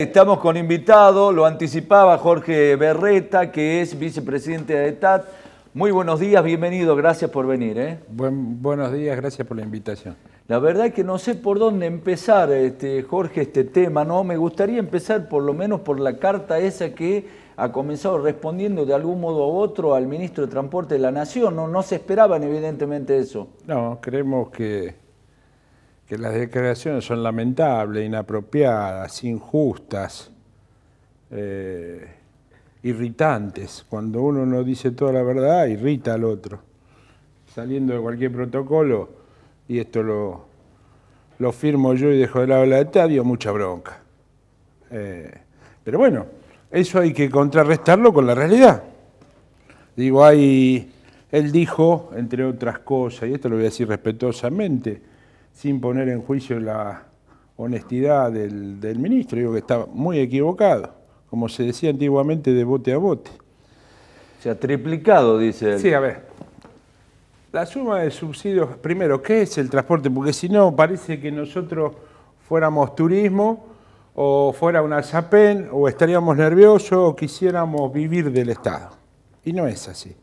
Estamos con invitado, lo anticipaba Jorge Berreta, que es vicepresidente de ETAT. Muy buenos días, bienvenido, gracias por venir. ¿eh? buenos días, gracias por la invitación. La verdad es que no sé por dónde empezar, este, Jorge, este tema, ¿no? Me gustaría empezar por lo menos por la carta esa que ha comenzado respondiendo de algún modo u otro al ministro de Transporte de la Nación, ¿no? No se esperaban evidentemente eso. No, creemos que que las declaraciones son lamentables, inapropiadas, injustas, eh, irritantes. Cuando uno no dice toda la verdad, irrita al otro. Saliendo de cualquier protocolo, y esto lo, lo firmo yo y dejo de lado la edad, dio mucha bronca. Eh, pero bueno, eso hay que contrarrestarlo con la realidad. Digo, ahí él dijo, entre otras cosas, y esto lo voy a decir respetuosamente, sin poner en juicio la honestidad del, ministro, digo que está muy equivocado, como se decía antiguamente de bote a bote. Se ha triplicado, dice Sí, a ver, la suma de subsidios, primero, ¿qué es el transporte? Porque si no, parece que nosotros fuéramos turismo o fuera una SAPEN o estaríamos nerviosos o quisiéramos vivir del Estado. Y no es así.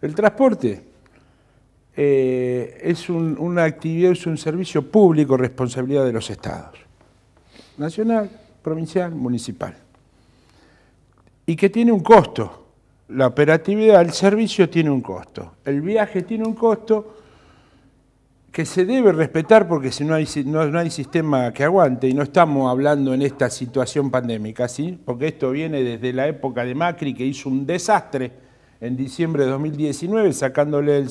El transporte eh, es una actividad, es un servicio público, responsabilidad de los estados, nacional, provincial, municipal, y que tiene un costo. La operatividad, el servicio tiene un costo, el viaje tiene un costo que se debe respetar porque si no hay, no hay sistema que aguante y no estamos hablando en esta situación pandémica, ¿sí? porque esto viene desde la época de Macri que hizo un desastre en diciembre de 2019 sacándole el,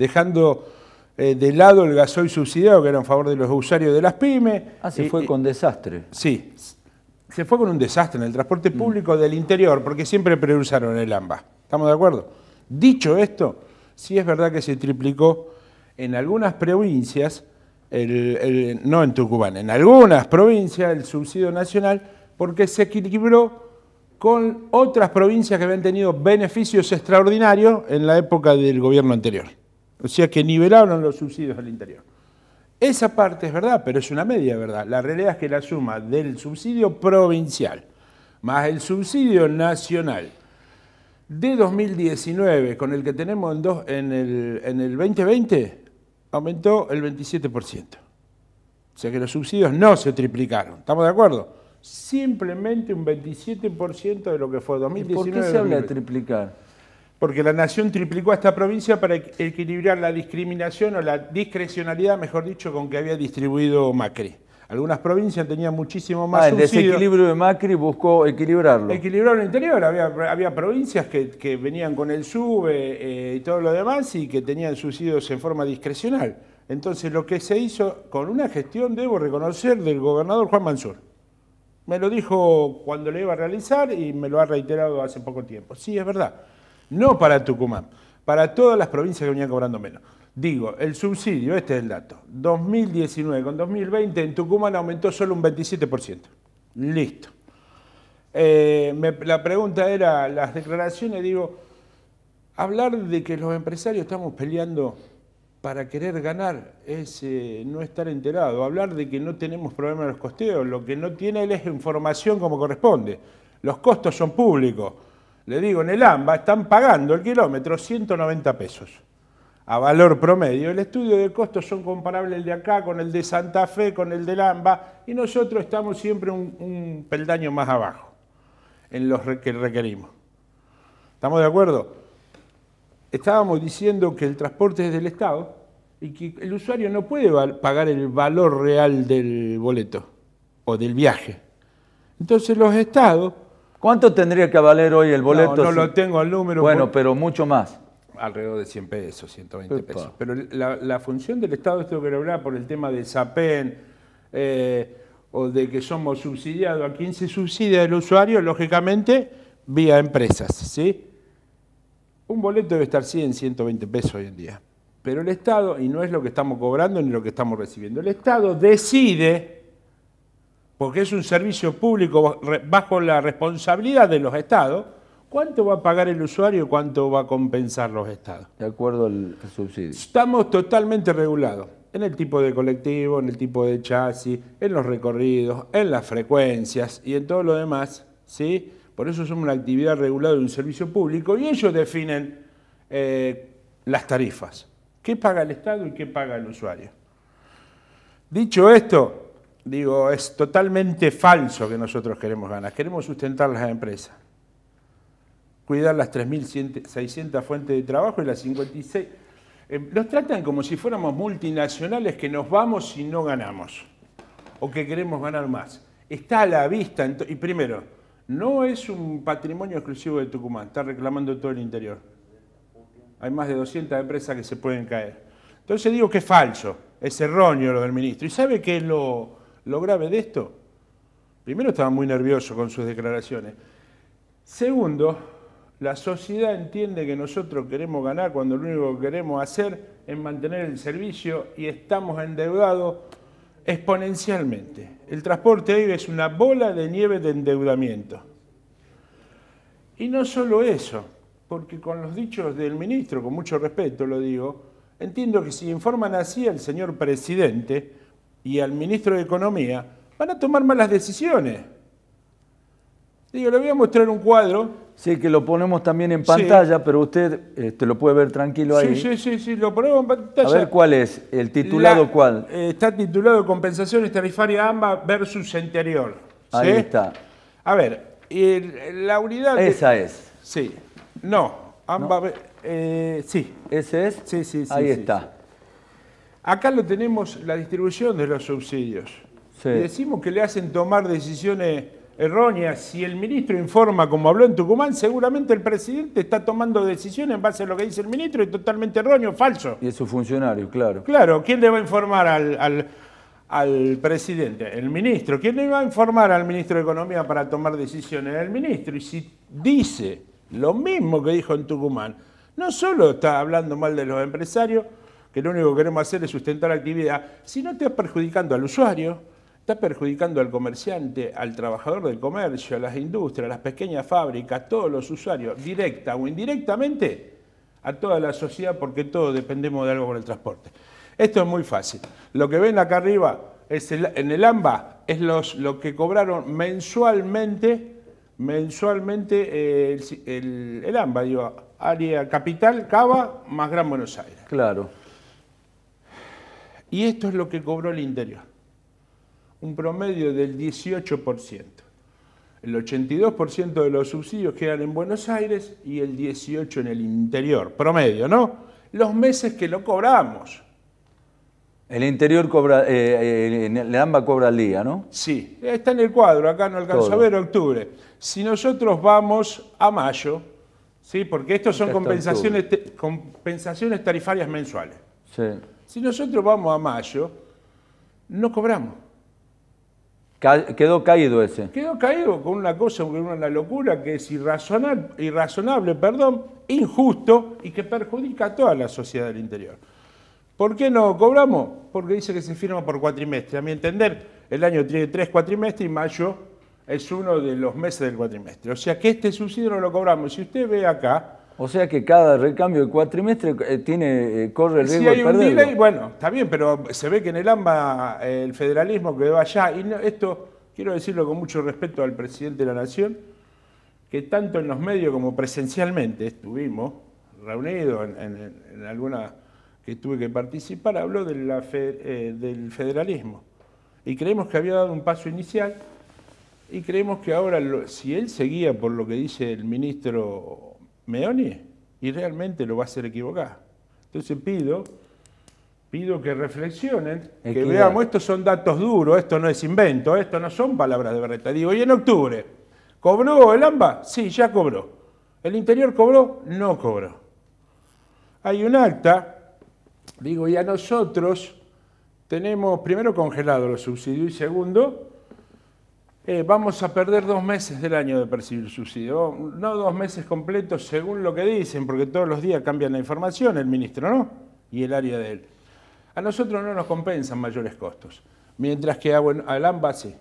dejando eh, de lado el gasoil subsidiado que era en favor de los usuarios de las pymes. Ah, se fue eh, con desastre. Sí, se fue con un desastre en el transporte mm. público del interior, porque siempre preusaron el AMBA. ¿Estamos de acuerdo? Dicho esto, sí es verdad que se triplicó en algunas provincias, no en Tucumán, en algunas provincias el subsidio nacional, porque se equilibró con otras provincias que habían tenido beneficios extraordinarios en la época del gobierno anterior. O sea que nivelaron los subsidios al interior. Esa parte es verdad, pero es una media verdad. La realidad es que la suma del subsidio provincial más el subsidio nacional de 2019 con el que tenemos en, el, en el 2020 aumentó el 27%. O sea que los subsidios no se triplicaron. ¿Estamos de acuerdo? Simplemente un 27% de lo que fue 2019. ¿Y ¿Por qué se habla de triplicar? porque la nación triplicó a esta provincia para equilibrar la discriminación o la discrecionalidad, mejor dicho, con que había distribuido Macri. Algunas provincias tenían muchísimo más. Ah, el desequilibrio de Macri buscó equilibrarlo. Equilibrar el interior. Había, provincias que, venían con el SUBE eh, eh, y todo lo demás y que tenían subsidios en forma discrecional. Entonces, lo que se hizo con una gestión, debo reconocer, del gobernador Juan Mansur. Me lo dijo cuando le iba a realizar y me lo ha reiterado hace poco tiempo. Sí, es verdad no para Tucumán, para todas las provincias que venían cobrando menos. Digo, el subsidio, este es el dato, 2019 con 2020 en Tucumán aumentó solo un 27%. Listo. Eh, la pregunta era, las declaraciones, digo, hablar de que los empresarios estamos peleando para querer ganar es eh, no estar enterado, hablar de que no tenemos problemas en los costeos, lo que no tiene él es información como corresponde, los costos son públicos le digo, en el AMBA están pagando el kilómetro 190 pesos a valor promedio. El estudio de costos son comparables el de acá con el de Santa Fe, con el del AMBA y nosotros estamos siempre un, un peldaño más abajo en los que requerimos. ¿Estamos de acuerdo? Estábamos diciendo que el transporte es del Estado y que el usuario no puede pagar el valor real del boleto o del viaje. Entonces los estados ¿Cuánto tendría que valer hoy el boleto? No, no lo tengo al número. Bueno, pero mucho más. Alrededor de 100 pesos, 120 pesos. Pero la, función del Estado, esto que habrá por el tema de SAPEN eh, o de que somos subsidiados, a quién se subsidia el usuario, lógicamente, vía empresas, ¿sí? Un boleto debe estar 100, 120 pesos hoy en día. Pero el Estado, y no es lo que estamos cobrando ni lo que estamos recibiendo, el Estado decide porque es un servicio público bajo la responsabilidad de los estados, ¿cuánto va a pagar el usuario y cuánto va a compensar los estados? De acuerdo al subsidio. Estamos totalmente regulados en el tipo de colectivo, en el tipo de chasis, en los recorridos, en las frecuencias y en todo lo demás, ¿sí? Por eso somos una actividad regulada de un servicio público y ellos definen eh, las tarifas. ¿Qué paga el Estado y qué paga el usuario? Dicho esto, digo, es totalmente falso que nosotros queremos ganas. Queremos sustentar las empresas, cuidar las 3.600 fuentes de trabajo y las 56. Los eh, tratan como si fuéramos multinacionales que nos vamos si no ganamos o que queremos ganar más. Está a la vista, y primero, no es un patrimonio exclusivo de Tucumán, está reclamando todo el interior. Hay más de 200 empresas que se pueden caer. Entonces digo que es falso, es erróneo lo del ministro. ¿Y sabe qué es lo, lo grave de esto, primero estaba muy nervioso con sus declaraciones. Segundo, la sociedad entiende que nosotros queremos ganar cuando lo único que queremos hacer es mantener el servicio y estamos endeudados exponencialmente. El transporte aéreo es una bola de nieve de endeudamiento. Y no solo eso, porque con los dichos del ministro, con mucho respeto lo digo, entiendo que si informan así al señor presidente, y al ministro de Economía, van a tomar malas decisiones. Digo, le voy a mostrar un cuadro. Sí, que lo ponemos también en pantalla, pero usted este, lo puede ver tranquilo ahí. Sí, sí, sí, lo ponemos en pantalla. A ver cuál es, el titulado cuál. Eh, está titulado Compensaciones tarifarias AMBA versus Interior. Ahí está. A ver, la unidad... Esa es. Sí. No, AMBA... Eh, sí. ¿Ese es? Sí, sí, sí. Ahí está. Acá lo tenemos la distribución de los subsidios. Y decimos que le hacen tomar decisiones erróneas. Si el ministro informa como habló en Tucumán, seguramente el presidente está tomando decisiones en base a lo que dice el ministro y totalmente erróneo, falso. Y es su funcionario, claro. Claro, ¿quién le va a informar al, al presidente? El ministro. ¿Quién le va a informar al ministro de Economía para tomar decisiones? El ministro. Y si dice lo mismo que dijo en Tucumán, no solo está hablando mal de los empresarios, que lo único que queremos hacer es sustentar la actividad, si no estás perjudicando al usuario, estás perjudicando al comerciante, al trabajador del comercio, a las industrias, a las pequeñas fábricas, a todos los usuarios, directa o indirectamente, a toda la sociedad, porque todos dependemos de algo por el transporte. Esto es muy fácil. Lo que ven acá arriba es en el AMBA es lo que cobraron mensualmente, mensualmente eh, el, AMBA, digo, área capital, Cava, más Gran Buenos Aires. Claro. Y esto es lo que cobró el interior. Un promedio del 18%. El 82% de los subsidios quedan en Buenos Aires y el 18% en el interior. Promedio, ¿no? Los meses que lo cobramos. El interior cobra, eh, eh la AMBA cobra al día, ¿no? Sí, está en el cuadro, acá no alcanzó a ver octubre. Si nosotros vamos a mayo, ¿sí? porque estos son compensaciones, compensaciones tarifarias mensuales. Sí. Si nosotros vamos a mayo, no cobramos. Quedó caído ese. Quedó caído con una cosa, con una locura que es irrazonable, perdón, injusto y que perjudica a toda la sociedad del interior. ¿Por qué no cobramos? Porque dice que se firma por cuatrimestre. A mi entender, el año tiene tres cuatrimestres y mayo es uno de los meses del cuatrimestre. O sea que este subsidio no lo cobramos. Si usted ve acá, o sea que cada recambio de cuatrimestre eh, tiene, eh, corre el riesgo si hay de perderlo. bueno, está bien, pero se ve que en el AMBA eh, el federalismo quedó allá. Y esto quiero decirlo con mucho respeto al presidente de la Nación, que tanto en los medios como presencialmente estuvimos reunidos en, alguna que tuve que participar, habló del federalismo. Y creemos que había dado un paso inicial y creemos que ahora, si él seguía por lo que dice el ministro Meoni y realmente lo va a hacer equivocar. Entonces pido, pido que reflexionen, que veamos, estos son datos duros, esto no es invento, esto no son palabras de berreta. Digo, y en octubre, ¿cobró el AMBA? Sí, ya cobró. ¿El interior cobró? No cobró. Hay un acta, digo, y a nosotros tenemos primero congelado los subsidios y segundo, eh, vamos a perder dos meses del año de percibir subsidio. No dos meses completos según lo que dicen, porque todos los días cambian la información, el ministro no, y el área de él. A nosotros no nos compensan mayores costos, mientras que a, ah, bueno, al AMBA sí.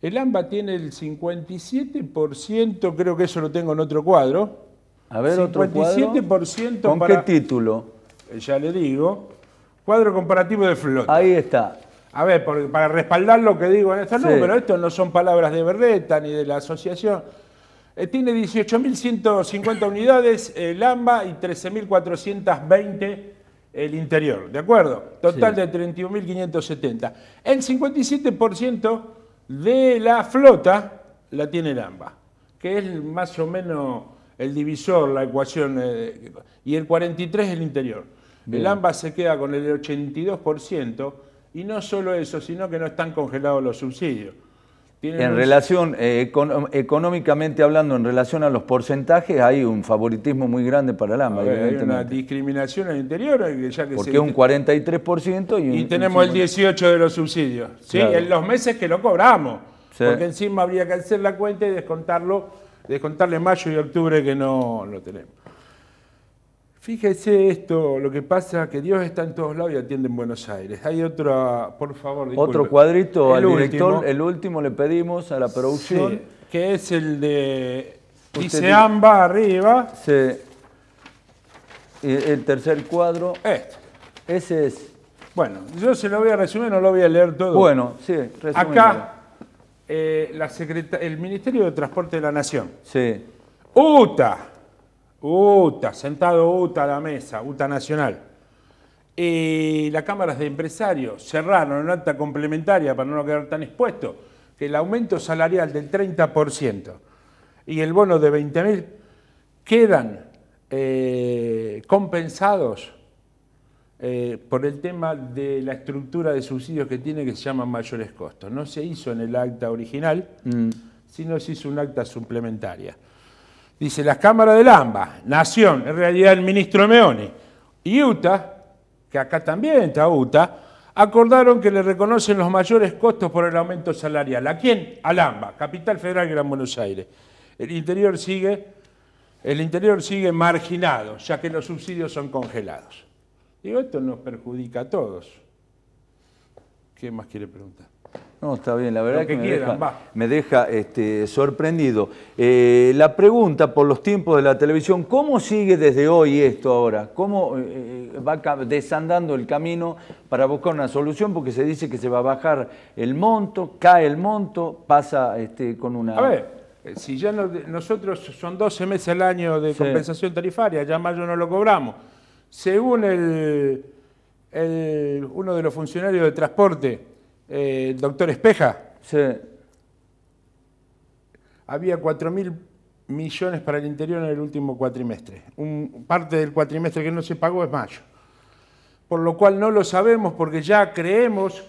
El AMBA tiene el 57%, creo que eso lo tengo en otro cuadro. A ver, otro cuadro. ¿Con para, qué título? Eh, ya le digo. Cuadro comparativo de flota. Ahí está. A ver, para respaldar lo que digo en estos número, esto no son palabras de Berreta ni de la asociación. Eh, tiene 18.150 unidades el AMBA y 13.420 el interior, ¿de acuerdo? Total de 31.570. El 57% de la flota la tiene el AMBA, que es más o menos el divisor, la ecuación, eh, y el 43% el interior. El AMBA se queda con el 82%, y no solo eso, sino que no están congelados los subsidios. en relación, eh, económicamente hablando, en relación a los porcentajes, hay un favoritismo muy grande para la hay una discriminación al interior. Ya que Porque es un 43% y Y tenemos el 18% de los subsidios, ¿sí? en los meses que lo cobramos. Porque encima habría que hacer la cuenta y descontarlo, descontarle mayo y octubre que no lo tenemos. Fíjese esto, lo que pasa es que Dios está en todos lados y atiende en Buenos Aires. Hay otra, por favor, Otro cuadrito al director, el último le pedimos a la producción. que es el de se AMBA arriba. Sí. El tercer cuadro. Este. Ese es. Bueno, yo se lo voy a resumir, no lo voy a leer todo. Bueno, sí, resumir. Acá, eh, el Ministerio de Transporte de la Nación. Sí. UTA UTA, sentado UTA a la mesa, UTA Nacional. Y eh, las cámaras de empresarios cerraron en acta complementaria para no quedar tan expuesto que el aumento salarial del 30% y el bono de 20.000 quedan eh, compensados eh, por el tema de la estructura de subsidios que tiene que se llaman mayores costos. No se hizo en el acta original, mm. sino se hizo un acta suplementaria. Dice, las cámaras del AMBA, Nación, en realidad el ministro Meoni, y UTA, que acá también está UTA, acordaron que le reconocen los mayores costos por el aumento salarial. ¿A quién? Al AMBA, Capital Federal Gran Buenos Aires. El interior sigue, el interior sigue marginado, ya que los subsidios son congelados. Digo, esto nos perjudica a todos. ¿Qué más quiere preguntar? No, está bien, la verdad que, me, deja, este, sorprendido. Eh, la pregunta por los tiempos de la televisión, ¿cómo sigue desde hoy esto ahora? ¿Cómo eh, eh, va desandando el camino para buscar una solución? Porque se dice que se va a bajar el monto, cae el monto, pasa este, con una... A ver, si ya nosotros son 12 meses al año de compensación tarifaria, ya mayo no lo cobramos. Según uno de los funcionarios de transporte, eh, el doctor Espeja. Sí. Había 4 mil millones para el interior en el último cuatrimestre. Un, parte del cuatrimestre que no se pagó es mayo. Por lo cual no lo sabemos porque ya creemos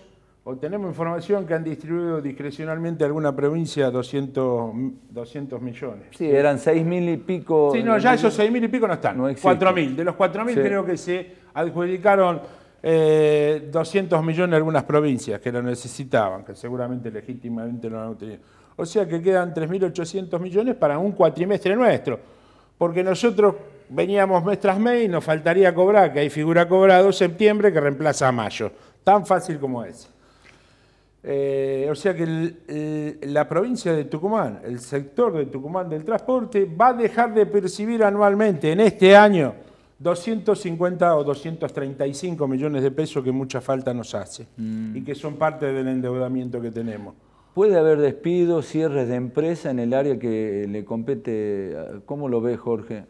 o tenemos información que han distribuido discrecionalmente a alguna provincia 200, millones. Sí, eran 6 mil y pico. Sí, no, ya esos 6 mil y pico no están. 4.000. mil. De los 4 mil creo que se adjudicaron 200 eh, millones en algunas provincias que lo necesitaban, que seguramente legítimamente no lo han tenido. O sea que quedan 3.800 millones para un cuatrimestre nuestro, porque nosotros veníamos mes tras mes y nos faltaría cobrar, que hay figura cobrado septiembre que reemplaza a mayo, tan fácil como es. Eh, o sea que la provincia de Tucumán, el sector de Tucumán del transporte, va a dejar de percibir anualmente en este año 250 o 235 millones de pesos que mucha falta nos hace mm. y que son parte del endeudamiento que tenemos. ¿Puede haber despidos, cierres de empresa en el área que le compete? ¿Cómo lo ve Jorge?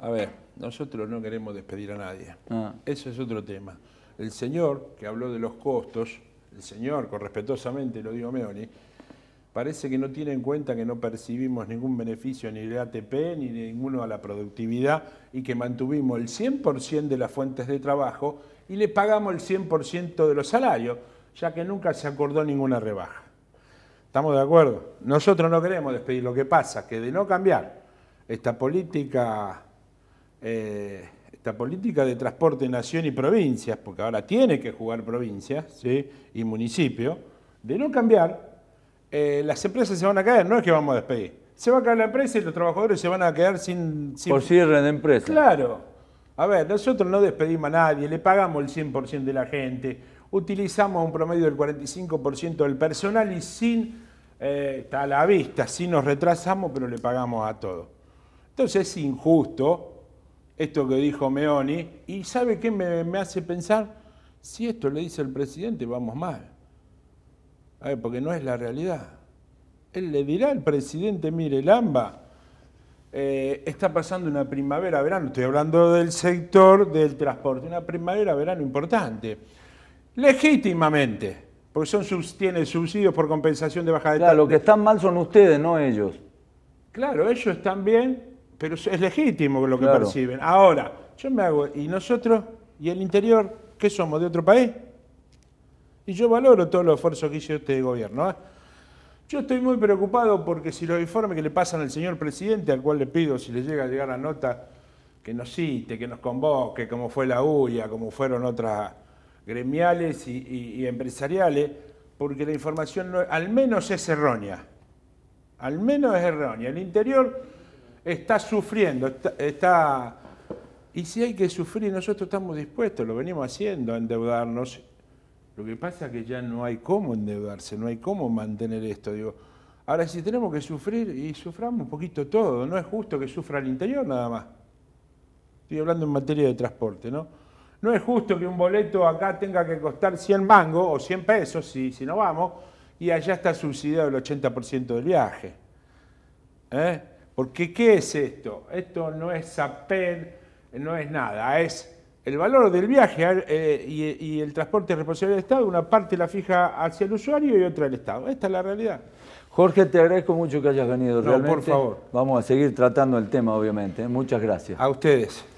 A ver, nosotros no queremos despedir a nadie. Ah. Eso es otro tema. El señor que habló de los costos, el señor, con respetuosamente lo digo Meoni, parece que no tiene en cuenta que no percibimos ningún beneficio ni de ATP ni ninguno a la productividad y que mantuvimos el 100% de las fuentes de trabajo y le pagamos el 100% de los salarios, ya que nunca se acordó ninguna rebaja. ¿Estamos de acuerdo? Nosotros no queremos despedir. Lo que pasa es que de no cambiar esta política, eh, esta política de transporte nación y provincias, porque ahora tiene que jugar provincias y municipio, de no cambiar, eh, las empresas se van a caer, no es que vamos a despedir. Se va a caer la empresa y los trabajadores se van a quedar sin... Por cierre de empresa. Claro. A ver, nosotros no despedimos a nadie, le pagamos el 100% de la gente, utilizamos un promedio del 45% del personal y sin, eh, está a la vista, si nos retrasamos, pero le pagamos a todo. Entonces es injusto esto que dijo Meoni y ¿sabe qué me, me hace pensar? Si esto le dice el presidente, vamos mal. A porque no es la realidad. Él le dirá al presidente, mire, el AMBA eh, está pasando una primavera-verano, estoy hablando del sector del transporte, una primavera-verano importante, legítimamente, porque son tiene subsidios por compensación de baja de Claro, lo que están mal son ustedes, no ellos. Claro, ellos están bien, pero es legítimo lo que perciben. Ahora, yo me hago, y nosotros, y el interior, ¿qué somos? ¿De otro país? Y yo valoro todos los esfuerzos que hizo este gobierno. ¿eh? Yo estoy muy preocupado porque si los informes que le pasan al señor presidente, al cual le pido si le llega a llegar la nota, que nos cite, que nos convoque, como fue la UIA, como fueron otras gremiales y, empresariales, porque la información al menos es errónea. Al menos es errónea. El interior está sufriendo, está, Y si hay que sufrir, nosotros estamos dispuestos, lo venimos haciendo, a endeudarnos lo que pasa es que ya no hay cómo endeudarse, no hay cómo mantener esto. Digo, ahora si tenemos que sufrir, y suframos un poquito todo, no es justo que sufra el interior nada más. Estoy hablando en materia de transporte, ¿no? No es justo que un boleto acá tenga que costar 100 mangos o 100 pesos, si, si no vamos, y allá está subsidiado el 80% del viaje. ¿Eh? Porque ¿qué es esto? Esto no es sapel, no es nada, es el valor del viaje eh, y, el transporte es responsabilidad del Estado, una parte la fija hacia el usuario y otra el Estado. Esta es la realidad. Jorge, te agradezco mucho que hayas venido. No, por favor. Vamos a seguir tratando el tema, obviamente. Muchas gracias. A ustedes.